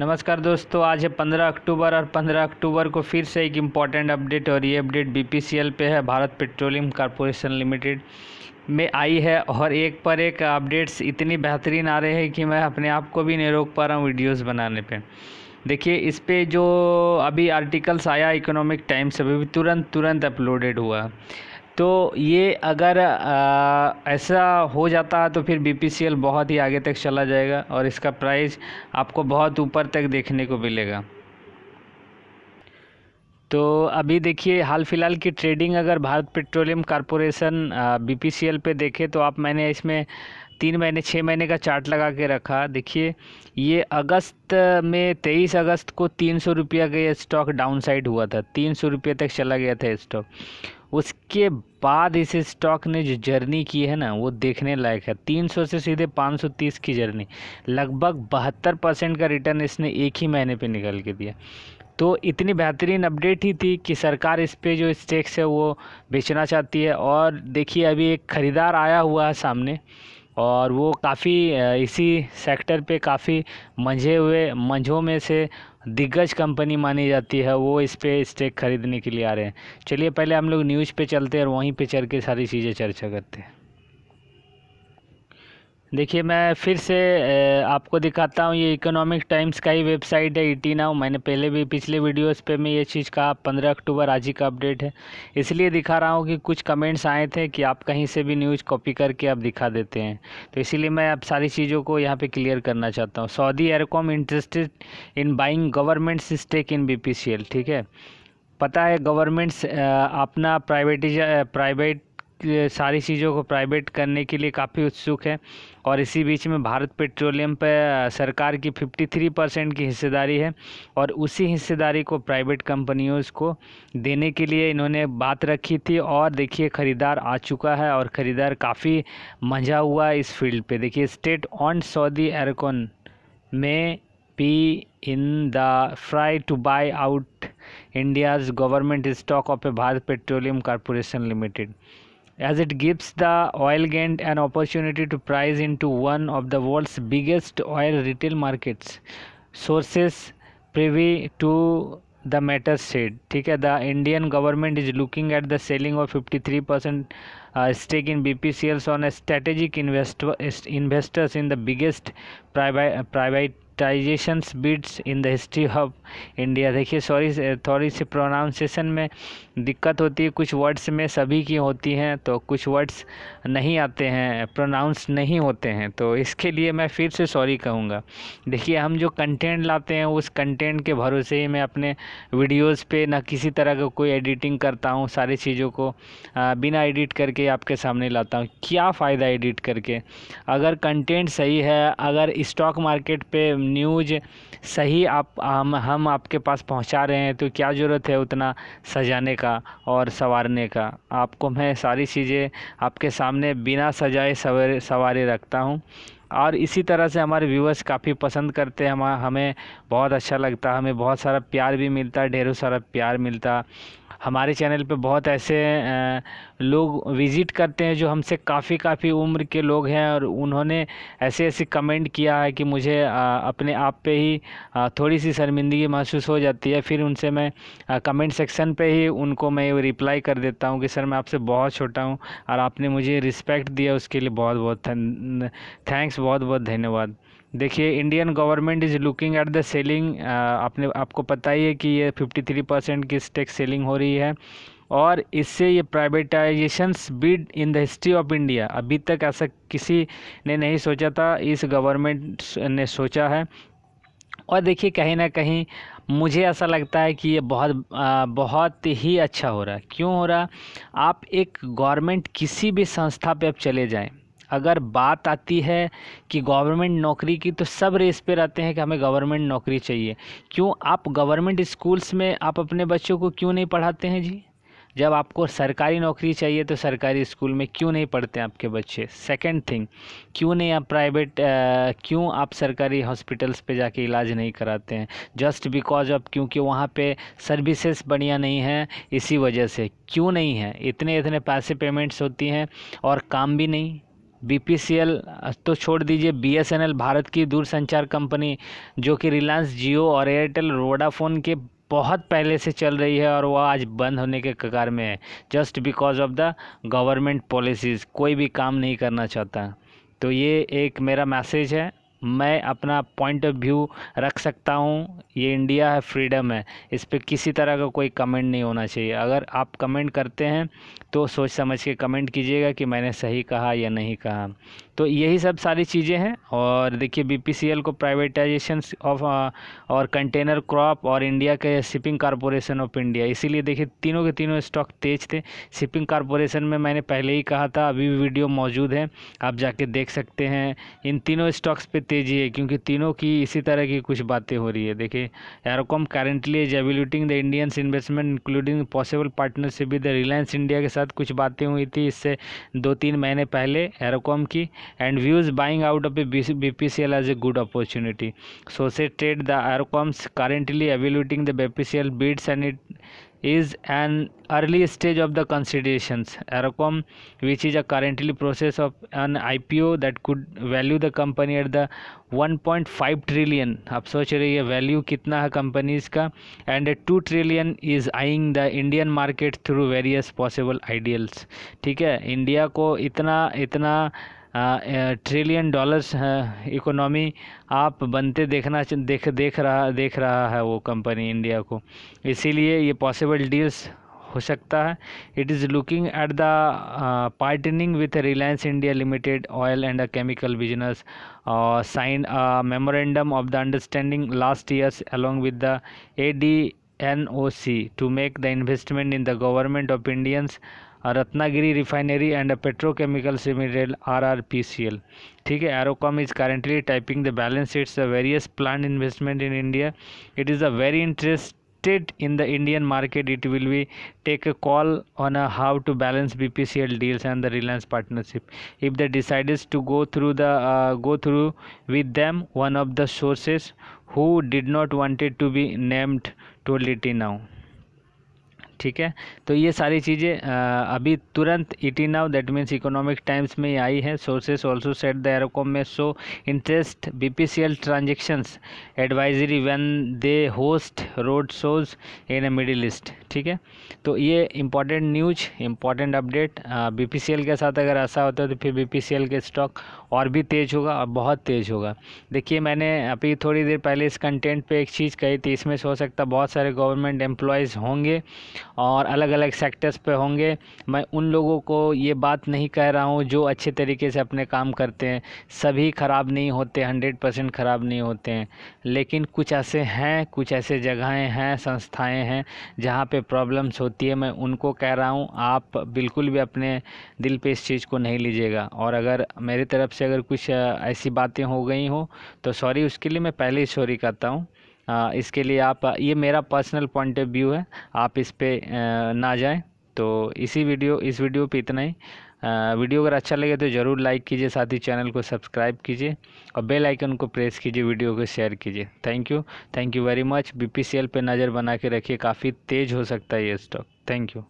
नमस्कार दोस्तों आज है 15 अक्टूबर और 15 अक्टूबर को फिर से एक इम्पॉर्टेंट अपडेट और ये अपडेट बीपीसीएल पे है भारत पेट्रोलियम कॉरपोरेशन लिमिटेड में आई है और एक पर एक अपडेट्स इतनी बेहतरीन आ रही है कि मैं अपने आप को भी नहीं रोक पा रहा हूँ वीडियोज़ बनाने पर देखिए इस पर जो अभी आर्टिकल्स आया इकोनॉमिक टाइम्स अभी भी तुरंत तुरंत अपलोडेड हुआ तो ये अगर आ, ऐसा हो जाता है तो फिर एल बहुत ही आगे तक चला जाएगा और इसका प्राइस आपको बहुत ऊपर तक देखने को मिलेगा तो अभी देखिए हाल फिलहाल की ट्रेडिंग अगर भारत पेट्रोलियम कॉरपोरेशन एल पे देखे तो आप मैंने इसमें तीन महीने छः महीने का चार्ट लगा के रखा देखिए ये अगस्त में तेईस अगस्त को तीन सौ रुपया का ये स्टॉक डाउन साइड हुआ था तीन सौ रुपये तक चला गया था स्टॉक उसके बाद इस स्टॉक ने जो जर्नी की है ना वो देखने लायक है 300 से सीधे 530 की जर्नी लगभग बहत्तर परसेंट का रिटर्न इसने एक ही महीने पे निकल के दिया तो इतनी बेहतरीन अपडेट ही थी कि सरकार इस पर जो स्टेक्स है वो बेचना चाहती है और देखिए अभी एक ख़रीदार आया हुआ है सामने और वो काफ़ी इसी सेक्टर पे काफ़ी मंझे हुए मंझों में से दिग्गज कंपनी मानी जाती है वो इस पर स्टेक खरीदने के लिए आ रहे हैं चलिए पहले हम लोग न्यूज़ पे चलते हैं और वहीं पे चल के सारी चीज़ें चर्चा करते हैं देखिए मैं फिर से आपको दिखाता हूँ ये इकोनॉमिक टाइम्स का ही वेबसाइट है ईटी e नाउ मैंने पहले भी पिछले वीडियोस पे मैं ये चीज़ कहा पंद्रह अक्टूबर आज ही का अपडेट है इसलिए दिखा रहा हूँ कि कुछ कमेंट्स आए थे कि आप कहीं से भी न्यूज़ कॉपी करके आप दिखा देते हैं तो इसीलिए मैं आप सारी चीज़ों को यहाँ पर क्लियर करना चाहता हूँ सऊदी एयरकॉम interested in buying government's stake in B ठीक है पता है गवर्नमेंट्स अपना प्राइवेटिज प्राइवेट सारी चीज़ों को प्राइवेट करने के लिए काफ़ी उत्सुक है और इसी बीच में भारत पेट्रोलियम पर सरकार की 53 परसेंट की हिस्सेदारी है और उसी हिस्सेदारी को प्राइवेट कंपनियों को देने के लिए इन्होंने बात रखी थी और देखिए ख़रीदार आ चुका है और ख़रीदार काफ़ी मजा हुआ है इस फील्ड पर देखिए स्टेट ऑन सऊदी एरकॉन में पी in the fray to buy out India's government stock of a Bharat Petroleum Corporation Limited as it gives the oil giant an opportunity to price into one of the world's biggest oil retail markets. Sources privy to the matter said. ठीक है the Indian government is looking at the selling of 53% uh, stake in BPCLs on a strategic investors in the biggest private private digitisation bids in the history of India देखिए sorry थोड़ी सी pronunciation में दिक्कत होती है कुछ words में सभी की होती हैं तो कुछ वर्ड्स नहीं आते हैं प्रोनाउंस नहीं होते हैं तो इसके लिए मैं फिर से सॉरी कहूँगा देखिए हम जो कंटेंट लाते हैं उस कंटेंट के भरोसे ही मैं अपने वीडियोस पे ना किसी तरह का कोई एडिटिंग करता हूँ सारी चीज़ों को बिना एडिट करके आपके सामने लाता हूँ क्या फ़ायदा एडिट करके अगर कंटेंट सही है अगर स्टॉक मार्केट पे न्यूज सही आप हम हम आपके पास पहुंचा रहे हैं तो क्या ज़रूरत है उतना सजाने का और सवारने का आपको मैं सारी चीज़ें आपके सामने बिना सजाए सवेरे सवारी रखता हूं और इसी तरह से हमारे व्यूअर्स काफ़ी पसंद करते हैं हम हमें बहुत अच्छा लगता है हमें बहुत सारा प्यार भी मिलता है ढेरों सारा प्यार मिलता हमारे चैनल पे बहुत ऐसे लोग विज़िट करते हैं जो हमसे काफ़ी काफ़ी उम्र के लोग हैं और उन्होंने ऐसे ऐसे कमेंट किया है कि मुझे अपने आप पे ही थोड़ी सी शर्मिंदगी महसूस हो जाती है फिर उनसे मैं कमेंट सेक्शन पे ही उनको मैं रिप्लाई कर देता हूँ कि सर मैं आपसे बहुत छोटा हूँ और आपने मुझे रिस्पेक्ट दिया उसके लिए बहुत बहुत थैंक्स बहुत बहुत धन्यवाद देखिए Indian government is looking at the selling आपने आपको पता ही है कि ये फिफ्टी थ्री परसेंट की स्टेक सेलिंग हो रही है और इससे ये privatisations bid in the history of India अभी तक ऐसा किसी ने नहीं सोचा था इस गवर्नमेंट ने सोचा है और देखिए कहीं ना कहीं मुझे ऐसा लगता है कि ये बहुत आ, uh, बहुत ही अच्छा हो रहा है क्यों हो रहा आप एक गवर्नमेंट किसी भी संस्था पे आप चले जाएं अगर बात आती है कि गवर्नमेंट नौकरी की तो सब रेस पे रहते हैं कि हमें गवर्नमेंट नौकरी चाहिए क्यों आप गवर्नमेंट स्कूल्स में आप अपने बच्चों को क्यों नहीं पढ़ाते हैं जी जब आपको सरकारी नौकरी चाहिए तो सरकारी स्कूल में क्यों नहीं पढ़ते आपके बच्चे सेकंड थिंग क्यों नहीं आप प्राइवेट क्यों आप सरकारी हॉस्पिटल्स पे जाके इलाज नहीं कराते हैं जस्ट बिकॉज ऑफ क्योंकि वहाँ पे सर्विसेज बढ़िया नहीं है इसी वजह से क्यों नहीं है इतने इतने पैसे पेमेंट्स होती हैं और काम भी नहीं बीपीसीएल तो छोड़ दीजिए बीएसएनएल भारत की दूरसंचार कंपनी जो कि रिलायंस जियो और एयरटेल वोडाफोन के बहुत पहले से चल रही है और वह आज बंद होने के कगार में है just because of the government policies कोई भी काम नहीं करना चाहता तो ये एक मेरा मैसेज है मैं अपना पॉइंट ऑफ व्यू रख सकता हूँ ये इंडिया है फ्रीडम है इस पर किसी तरह का कोई कमेंट नहीं होना चाहिए अगर आप कमेंट करते हैं तो सोच समझ के कमेंट कीजिएगा कि मैंने सही कहा या नहीं कहा तो यही सब सारी चीज़ें हैं और देखिए बीपीसीएल को प्राइवेटाइजेशन ऑफ uh, और कंटेनर क्रॉप और इंडिया के शिपिंग कॉरपोरेशन ऑफ इंडिया इसीलिए देखिए तीनों के तीनों स्टॉक तेज थे शिपिंग कॉरपोरेशन में मैंने पहले ही कहा था अभी भी वीडियो मौजूद है आप जाके देख सकते हैं इन तीनों स्टॉक्स पर तेजी है क्योंकि तीनों की इसी तरह की कुछ बातें हो रही है देखिए एरोकॉम currently is evaluating the India's investment including possible partnership with Reliance India के साथ कुछ बातें हुई थी इससे दो तीन महीने पहले एरोकॉम की and views buying out of a B P C L as a good opportunity so say trade the Aramco's currently evaluating the B P C L bids and it is an early stage of the considerations aerocom which is a currently process of an ipo that could value the company at the 1.5 trillion ab soch rahe value kitna hai companies ka and 2 trillion is eyeing the indian market through various possible ideals theek india ko itna itna trillion dollars economy आप बनते देखना देख देख रहा देख रहा है वो कंपनी इंडिया को इसीलिए ये पॉसिबल डील्स हो सकता है it is looking at the partnering with Reliance India Limited oil and a chemical business sign memorandum of the understanding last years with the A D N O C to make the investment in the government of India's Ratnagiri Refinery and Petrochemicals Limited RRPCL. ठीक है एरोकॉम is currently typing the balance sheets the various plan investment in India it is a very interest interested in the Indian market, it will be take a call on a how to balance BPCL deals and the Reliance partnership. If they decides to go through the uh, go through with them, one of the sources who did not wanted to be named told it now. ठीक है तो ये सारी चीज़ें अभी तुरंत ET now that means Economic Times में आई है सोर्सेस ऑल्सो सेट द एरोकॉम में so interest B P C L transactions advisory one they host road shows in a Middle East ठीक है तो ये important news important update B P C L के साथ अगर ऐसा होता है तो फिर बी पी सी एल के स्टॉक और भी तेज़ होगा और बहुत तेज़ होगा देखिए मैंने अभी थोड़ी देर पहले इस कंटेंट पर एक चीज़ कही थी इसमें से हो सकता बहुत सारे गवर्नमेंट एम्प्लॉयज़ होंगे और अलग अलग सेक्टर्स पे होंगे मैं उन लोगों को ये बात नहीं कह रहा हूँ जो अच्छे तरीके से अपने काम करते हैं सभी ख़राब नहीं होते हंड्रेड परसेंट ख़राब नहीं होते हैं लेकिन कुछ ऐसे हैं कुछ ऐसे जगहें हैं संस्थाएं हैं जहाँ पे प्रॉब्लम्स होती है मैं उनको कह रहा हूँ आप बिल्कुल भी अपने दिल पर इस चीज़ को नहीं लीजिएगा और अगर मेरी तरफ से अगर कुछ ऐसी बातें हो गई हों तो सॉरी उसके लिए मैं पहले ही सॉरी करता हूँ इसके लिए आप ये मेरा पर्सनल पॉइंट ऑफ व्यू है आप इस पर ना जाएँ तो इसी वीडियो इस वीडियो पे इतना ही आ, वीडियो अगर अच्छा लगे तो ज़रूर लाइक कीजिए साथ ही चैनल को सब्सक्राइब कीजिए और बेल आइकन को प्रेस कीजिए वीडियो को शेयर कीजिए thank you thank you very much BPCL पे नज़र बना के रखिए काफ़ी तेज़ हो सकता है ये स्टॉक थैंक यू